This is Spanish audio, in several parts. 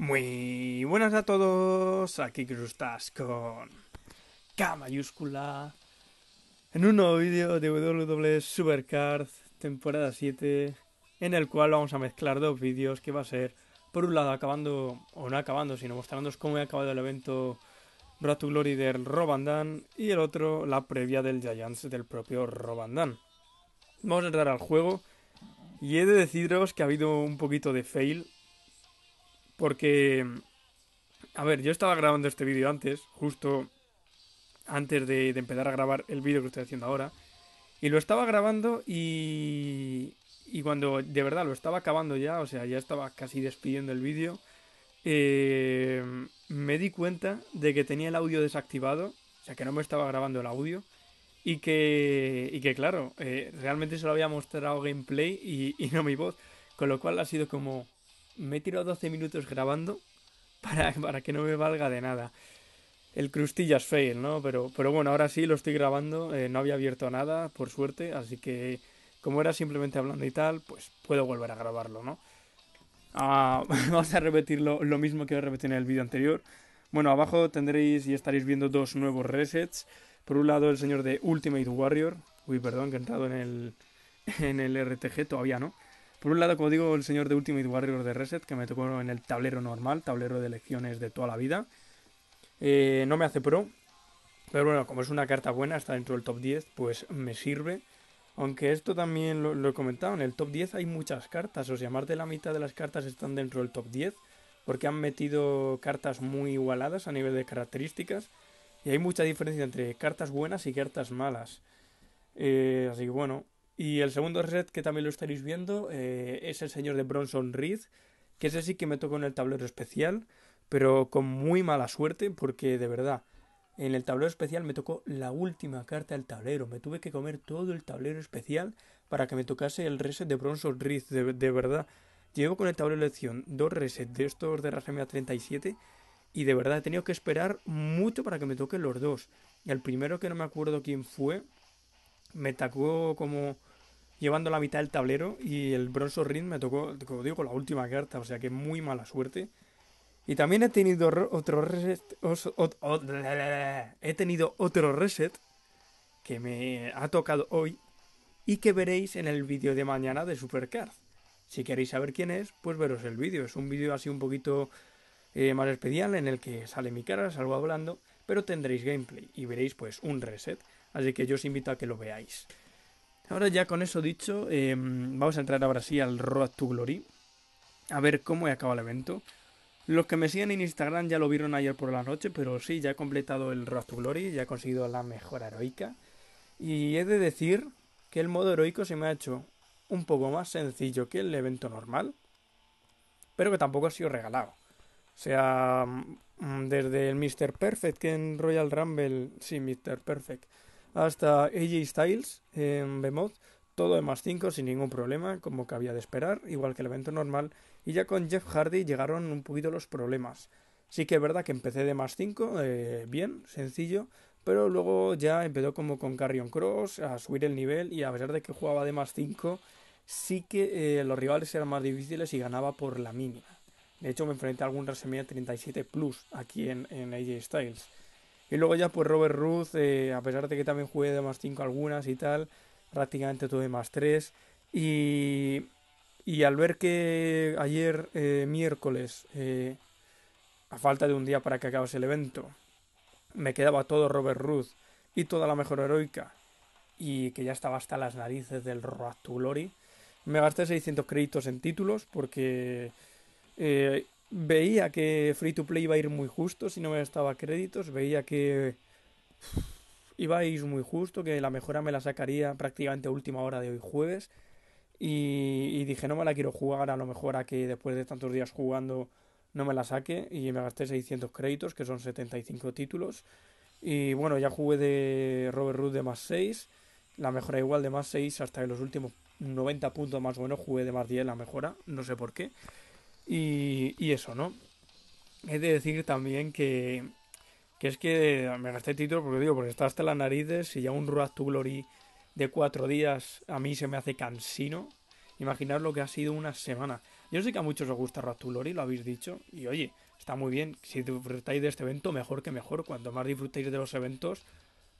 Muy buenas a todos, aquí estás con K mayúscula en un nuevo vídeo de WWE Supercard temporada 7 en el cual vamos a mezclar dos vídeos que va a ser por un lado acabando o no acabando sino mostrándoos cómo he acabado el evento Brad to Glory del Robandan y el otro la previa del Giants del propio Robandan. Vamos a entrar al juego y he de deciros que ha habido un poquito de fail porque, a ver, yo estaba grabando este vídeo antes, justo antes de, empezar a grabar el vídeo que estoy haciendo ahora. Y lo estaba grabando y, y cuando de verdad lo estaba acabando ya, o sea, ya estaba casi despidiendo el vídeo, eh, me di cuenta de que tenía el audio desactivado, o sea, que no me estaba grabando el audio. Y que, y que claro, realmente eh, realmente solo había mostrado gameplay y no mi voz. Con lo cual ha sido como, me he tirado 12 minutos grabando para, para que no me valga de nada. El Crustillas fail, ¿no? Pero, pero bueno, ahora sí lo estoy grabando, eh, no había abierto nada, por suerte, así que como era simplemente hablando y tal, pues puedo volver a grabarlo, ¿no? Ah, vamos a repetir lo, mismo que repetí en el vídeo anterior. Bueno, abajo tendréis y estaréis viendo dos nuevos resets. Por un lado, el señor de Ultimate Warrior. Uy, perdón, que he entrado en el, en el RTG, todavía no. Por un lado, como digo, el señor de Ultimate Warrior de Reset, que me tocó en el tablero normal, tablero de elecciones de toda la vida. Eh, no me hace pro, pero bueno, como es una carta buena, está dentro del top 10, pues me sirve. Aunque esto también lo, he comentado, en el top 10 hay muchas cartas, o sea, más de la mitad de las cartas están dentro del top 10, porque han metido cartas muy igualadas a nivel de características, y hay mucha diferencia entre cartas buenas y cartas malas. Eh, así que bueno, y el segundo reset que también lo estaréis viendo eh, es el señor de Bronson Reed, que ese sí que me tocó en el tablero especial, pero con muy mala suerte, porque de verdad, en el tablero especial me tocó la última carta del tablero, me tuve que comer todo el tablero especial para que me tocase el reset de Bronson Reed, de, verdad. Llevo con el tablero de elección dos resets de estos de Rasemia 37 y de verdad he tenido que esperar mucho para que me toquen los dos. Y El primero que no me acuerdo quién fue, me tocó como llevando la mitad del tablero y el Bronzo Ring me tocó, como digo, la última carta, o sea que muy mala suerte. Y también he tenido otro reset, he tenido otro reset que me ha tocado hoy y que veréis en el vídeo de mañana de Supercard. Si queréis saber quién es, pues veros el vídeo. Es un vídeo así un poquito eh, más especial en el que sale mi cara, salgo hablando, pero tendréis gameplay y veréis pues un reset. Así que yo os invito a que lo veáis. Ahora ya con eso dicho, em, vamos a entrar ahora sí al Road to Glory. A ver cómo he acabado el evento. Los que me siguen en Instagram ya lo vieron ayer por la noche, pero sí, ya he completado el Road to Glory, ya he conseguido la mejora heroica. Y he de decir que el modo heroico se me ha hecho un poco más sencillo que el evento normal, pero que tampoco ha sido regalado. O sea, mm, desde el Mr. Perfect que en Royal Rumble, sí, Mr. Perfect, hasta AJ Styles en Bemoth, todo de más 5 sin ningún problema, como cabía de esperar, igual que el evento normal, y ya con Jeff Hardy llegaron un poquito los problemas. Sí que es verdad que empecé de más 5, eh, bien, sencillo, pero luego ya empezó como con Carrion Cross a subir el nivel y a pesar de que jugaba de más 5, sí que eh, los rivales eran más difíciles y ganaba por la mínima. De hecho, me enfrenté a algún WrestleMania 37 Plus aquí en, en AJ Styles. Y luego ya pues Robert Ruth, eh, a pesar de que también jugué de más 5 algunas y tal, prácticamente tuve más 3. Y, y al ver que ayer eh, miércoles, eh, a falta de un día para que acabase el evento, me quedaba todo Robert Ruth y toda la mejor heroica, y que ya estaba hasta las narices del Ratulori, me gasté 600 créditos en títulos porque veía que Free to Play iba a ir muy justo, si no me gastaba créditos, veía que iba a ir muy justo, que la mejora me la sacaría prácticamente a última hora de hoy jueves. Y, dije, no me la quiero jugar, a lo mejor a que después de tantos días jugando no me la saque. Y me gasté 600 créditos, que son 75 títulos. Y bueno, ya jugué de Robert Root de más 6, la mejora igual de más 6, hasta que los últimos 90 puntos más o menos jugué de más 10 la mejora, no sé por qué. Y, eso, ¿no? He de decir también que, que es que me gasté el título porque digo, porque está hasta las narices y ya un Road to Glory de cuatro días a mí se me hace cansino. Imaginar lo que ha sido una semana. Yo sé que a muchos os gusta Road to Glory, lo habéis dicho, y oye, está muy bien. Si disfrutáis de este evento, mejor que mejor. Cuanto más disfrutéis de los eventos,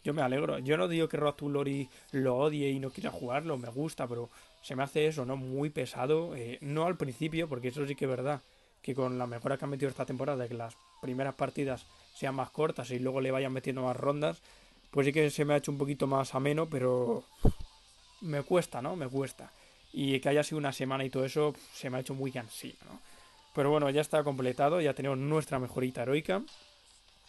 yo me alegro. Yo no digo que Road to Glory lo odie y no quiera jugarlo, me gusta, pero se me hace eso, ¿no? Muy pesado. Eh, no al principio, porque eso sí que es verdad, que con la mejora que han metido esta temporada, que las primeras partidas sean más cortas y luego le vayan metiendo más rondas, pues sí que se me ha hecho un poquito más ameno, pero me cuesta, ¿no? Me cuesta. Y que haya sido una semana y todo eso, se me ha hecho muy cansino, ¿no? Pero bueno, ya está completado, ya tenemos nuestra mejorita heroica.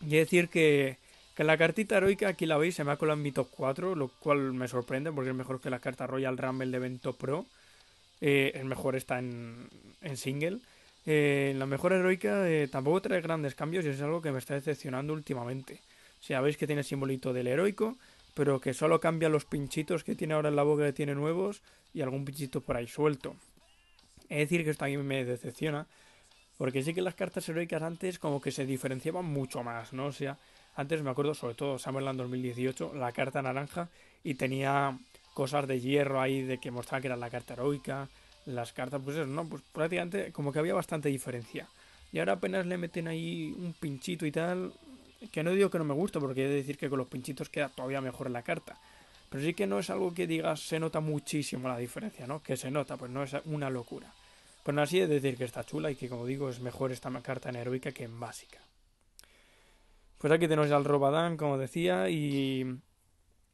Y decir que en la cartita heroica aquí la veis, se me ha colado en mi top 4, lo cual me sorprende porque es mejor que la carta Royal Rumble de evento pro. Eh, el mejor está en, en single. Eh, la mejor heroica eh, tampoco trae grandes cambios y es algo que me está decepcionando últimamente. O sea, veis que tiene el simbolito del heroico, pero que solo cambia los pinchitos que tiene ahora en la boca que tiene nuevos y algún pinchito por ahí suelto. Es decir, que esto a mí me decepciona, porque sí que las cartas heroicas antes como que se diferenciaban mucho más, ¿no? O sea, antes me acuerdo, sobre todo Summerland 2018, la carta naranja y tenía cosas de hierro ahí de que mostraba que era la carta heroica, las cartas, pues eso, no, pues prácticamente como que había bastante diferencia. Y ahora apenas le meten ahí un pinchito y tal, que no digo que no me guste, porque he de decir que con los pinchitos queda todavía mejor la carta. Pero sí que no es algo que digas, se nota muchísimo la diferencia, ¿no? Que se nota, pues no es una locura. Pero así es decir que está chula y que como digo es mejor esta carta en heroica que en básica. Pues aquí tenemos al Robadán, como decía, y,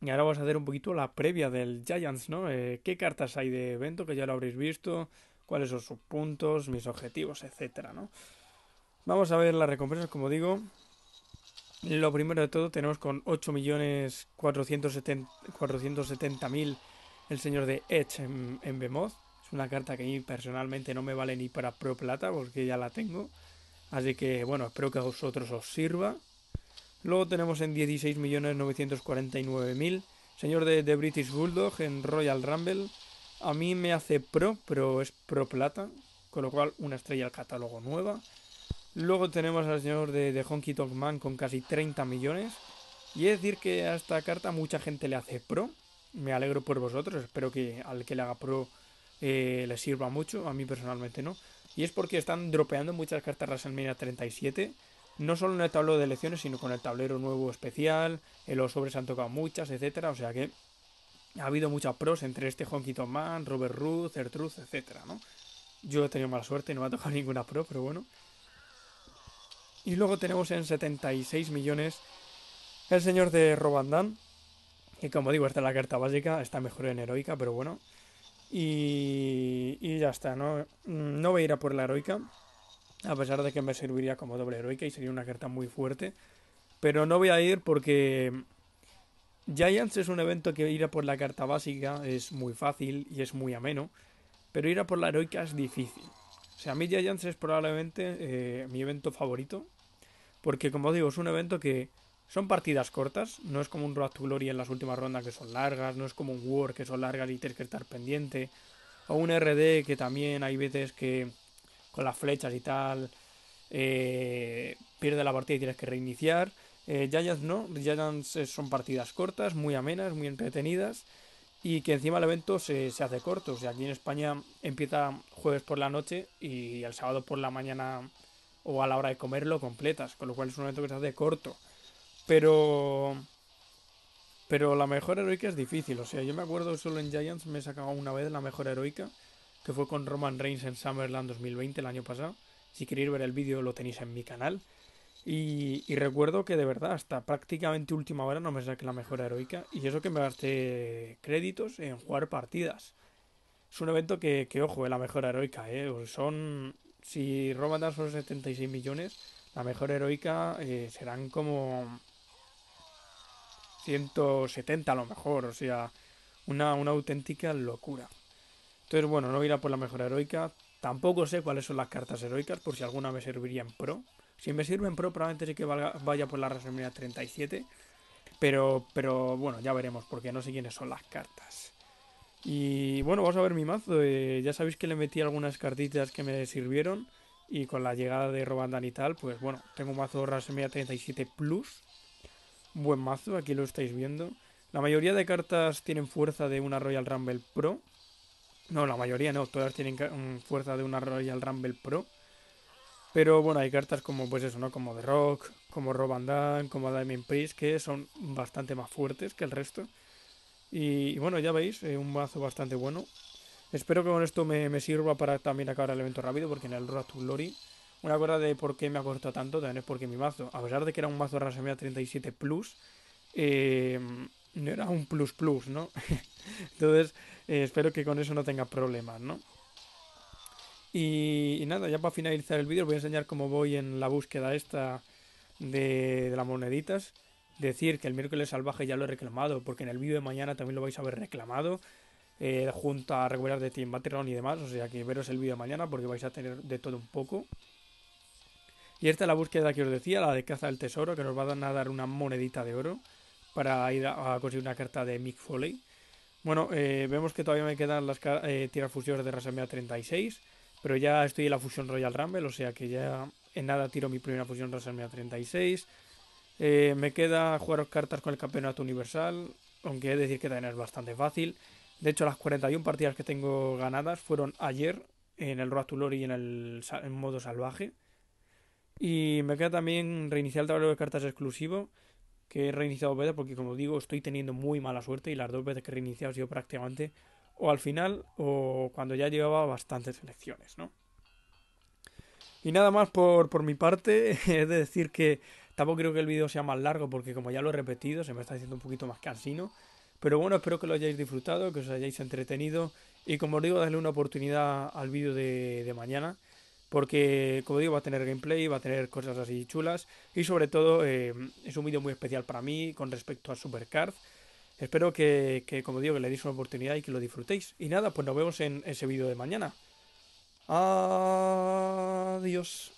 ahora vamos a hacer un poquito la previa del Giants, ¿no? Eh, ¿Qué cartas hay de evento? Que ya lo habréis visto, cuáles son sus puntos, mis objetivos, etcétera, ¿no? Vamos a ver las recompensas, como digo. Lo primero de todo, tenemos con 8.470.000 el señor de Edge en, en Es una carta que a mí personalmente no me vale ni para Pro Plata porque ya la tengo. Así que bueno, espero que a vosotros os sirva. Luego tenemos en 16.949.000. Señor de, The British Bulldog en Royal Rumble. A mí me hace pro, pero es pro plata. Con lo cual, una estrella al catálogo nueva. Luego tenemos al señor de, The Honky Tonk Man con casi 30 millones. Y es decir que a esta carta mucha gente le hace pro. Me alegro por vosotros. Espero que al que le haga pro eh, le sirva mucho. A mí personalmente no. Y es porque están dropeando muchas cartas WrestleMania 37 no solo en el tablero de elecciones, sino con el tablero nuevo especial, en eh, los sobres han tocado muchas, etcétera, o sea que ha habido muchas pros entre este Honky Man, Robert Ruth, Ertruth, etcétera, ¿no? Yo he tenido mala suerte, y no me ha tocado ninguna pro, pero bueno. Y luego tenemos en 76 millones el señor de Robandán, que como digo, esta es la carta básica, está mejor en heroica, pero bueno. Y, y ya está, ¿no? Mm, no voy a ir a por la heroica a pesar de que me serviría como doble heroica y sería una carta muy fuerte. Pero no voy a ir porque Giants es un evento que ir a por la carta básica es muy fácil y es muy ameno, pero ir a por la heroica es difícil. O sea, a mí Giants es probablemente eh, mi evento favorito, porque como digo, es un evento que son partidas cortas, no es como un Road to Glory en las últimas rondas que son largas, no es como un War que son largas y tienes que estar pendiente, o un RD que también hay veces que con las flechas y tal, eh, pierde la partida y tienes que reiniciar. Eh, Giants no, Giants eh, son partidas cortas, muy amenas, muy entretenidas y que encima el evento se, hace corto. O sea, aquí en España empieza jueves por la noche y el sábado por la mañana o a la hora de comerlo completas, con lo cual es un evento que se hace corto. Pero... Pero la mejor heroica es difícil, o sea, yo me acuerdo solo en Giants me he sacado una vez la mejor heroica que fue con Roman Reigns en Summerland 2020 el año pasado. Si queréis ver el vídeo lo tenéis en mi canal. Y, recuerdo que de verdad, hasta prácticamente última hora no me saqué la mejor heroica. Y eso que me gasté créditos en jugar partidas. Es un evento que, ojo, ojo, eh, la mejor heroica. ¿eh? Son, si da son 76 millones, la mejor heroica eh, serán como 170 a lo mejor. O sea, una, una auténtica locura. Entonces, bueno, no voy a ir por la mejora heroica. Tampoco sé cuáles son las cartas heroicas, por si alguna me serviría en pro. Si me sirven pro, probablemente sí que vaya por la resumida 37. Pero, pero bueno, ya veremos, porque no sé quiénes son las cartas. Y bueno, vamos a ver mi mazo. Eh, ya sabéis que le metí algunas cartitas que me sirvieron. Y con la llegada de Robandan y tal, pues bueno, tengo un mazo Rasmia 37 Plus. Buen mazo, aquí lo estáis viendo. La mayoría de cartas tienen fuerza de una Royal Rumble Pro. No, la mayoría no, todas tienen mm, fuerza de una Royal Rumble Pro. Pero bueno, hay cartas como pues eso, ¿no? Como The Rock, como Rob como Diamond Priest, que son bastante más fuertes que el resto. Y, bueno, ya veis, eh, un mazo bastante bueno. Espero que con esto me, sirva para también acabar el evento rápido, porque en el Road to Glory, una cosa de por qué me ha costado tanto también es porque mi mazo, a pesar de que era un mazo Rasamia 37 Plus, eh, no era un plus plus, ¿no? Entonces, eh, espero que con eso no tenga problemas, ¿no? Y, nada, ya para finalizar el vídeo os voy a enseñar cómo voy en la búsqueda esta de, las moneditas. Decir que el miércoles salvaje ya lo he reclamado, porque en el vídeo de mañana también lo vais a ver reclamado. Eh, junto a recuperar de Team Battleground y demás. O sea que veros el vídeo de mañana porque vais a tener de todo un poco. Y esta es la búsqueda que os decía, la de caza del tesoro, que nos va a dar una monedita de oro para ir a, conseguir una carta de Mick Foley. Bueno, eh, vemos que todavía me quedan las eh, tiras fusiones de WrestleMania 36, pero ya estoy en la fusión Royal Rumble, o sea que ya en nada tiro mi primera fusión WrestleMania 36. Eh, me queda jugar cartas con el Campeonato Universal, aunque he de decir que también es bastante fácil. De hecho, las 41 partidas que tengo ganadas fueron ayer en el Road to y en el modo salvaje. Y me queda también reiniciar el tablero de cartas exclusivo, que he reiniciado veces, porque como digo estoy teniendo muy mala suerte y las dos veces que he reiniciado ha sido prácticamente o al final o cuando ya llevaba bastantes elecciones, ¿no? Y nada más por, mi parte, es de decir que tampoco creo que el vídeo sea más largo porque como ya lo he repetido se me está haciendo un poquito más cansino. Pero bueno, espero que lo hayáis disfrutado, que os hayáis entretenido y como os digo, darle una oportunidad al vídeo de mañana porque como digo va a tener gameplay, va a tener cosas así chulas y sobre todo eh, es un vídeo muy especial para mí con respecto a Supercard. Espero que, que, como digo, que le deis una oportunidad y que lo disfrutéis. Y nada, pues nos vemos en ese vídeo de mañana. Adiós.